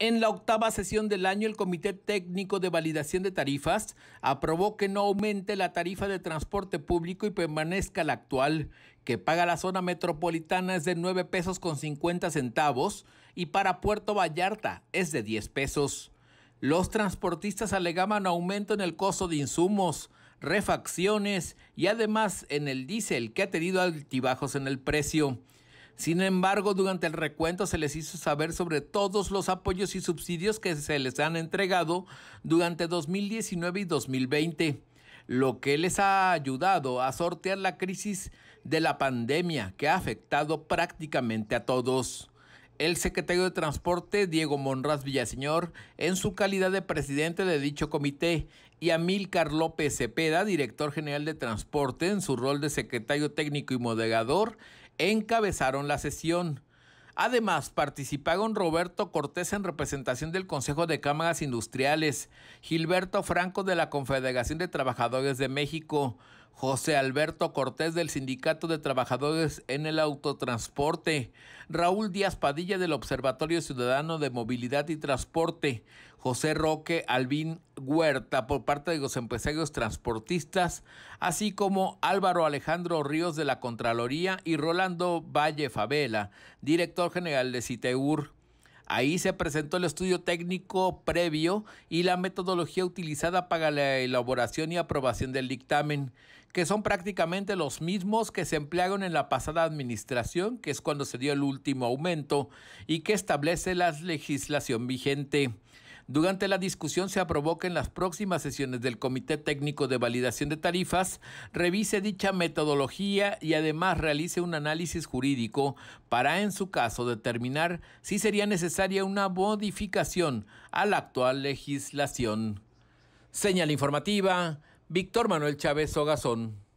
En la octava sesión del año, el Comité Técnico de Validación de Tarifas aprobó que no aumente la tarifa de transporte público y permanezca la actual, que paga la zona metropolitana es de 9 pesos con 50 centavos y para Puerto Vallarta es de 10 pesos. Los transportistas alegaban aumento en el costo de insumos, refacciones y además en el diésel que ha tenido altibajos en el precio. Sin embargo, durante el recuento se les hizo saber sobre todos los apoyos y subsidios que se les han entregado durante 2019 y 2020 lo que les ha ayudado a sortear la crisis de la pandemia que ha afectado prácticamente a todos. El secretario de Transporte, Diego Monras Villaseñor, en su calidad de presidente de dicho comité, y Amílcar López Cepeda, director general de Transporte, en su rol de secretario técnico y moderador, encabezaron la sesión. Además, participaron Roberto Cortés en representación del Consejo de Cámaras Industriales, Gilberto Franco de la Confederación de Trabajadores de México, José Alberto Cortés del Sindicato de Trabajadores en el Autotransporte, Raúl Díaz Padilla del Observatorio Ciudadano de Movilidad y Transporte, José Roque Albín Huerta por parte de los empresarios transportistas, así como Álvaro Alejandro Ríos de la Contraloría y Rolando Valle Favela, director general de CITEUR. Ahí se presentó el estudio técnico previo y la metodología utilizada para la elaboración y aprobación del dictamen, que son prácticamente los mismos que se emplearon en la pasada administración, que es cuando se dio el último aumento, y que establece la legislación vigente. Durante la discusión se aprobó que en las próximas sesiones del Comité Técnico de Validación de Tarifas revise dicha metodología y además realice un análisis jurídico para en su caso determinar si sería necesaria una modificación a la actual legislación. Señal informativa, Víctor Manuel Chávez Ogazón.